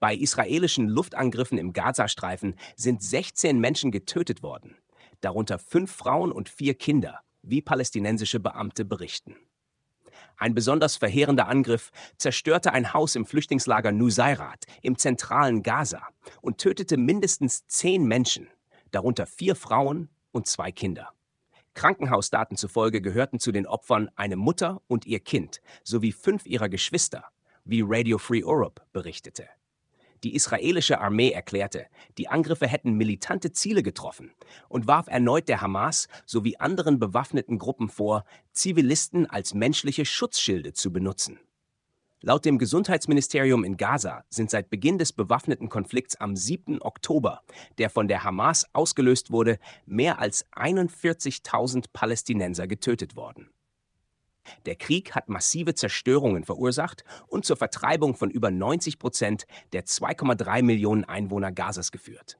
Bei israelischen Luftangriffen im Gazastreifen sind 16 Menschen getötet worden, darunter fünf Frauen und vier Kinder, wie palästinensische Beamte berichten. Ein besonders verheerender Angriff zerstörte ein Haus im Flüchtlingslager Nusairat im zentralen Gaza und tötete mindestens zehn Menschen, darunter vier Frauen und zwei Kinder. Krankenhausdaten zufolge gehörten zu den Opfern eine Mutter und ihr Kind sowie fünf ihrer Geschwister, wie Radio Free Europe berichtete. Die israelische Armee erklärte, die Angriffe hätten militante Ziele getroffen und warf erneut der Hamas sowie anderen bewaffneten Gruppen vor, Zivilisten als menschliche Schutzschilde zu benutzen. Laut dem Gesundheitsministerium in Gaza sind seit Beginn des bewaffneten Konflikts am 7. Oktober, der von der Hamas ausgelöst wurde, mehr als 41.000 Palästinenser getötet worden. Der Krieg hat massive Zerstörungen verursacht und zur Vertreibung von über 90 Prozent der 2,3 Millionen Einwohner Gazas geführt.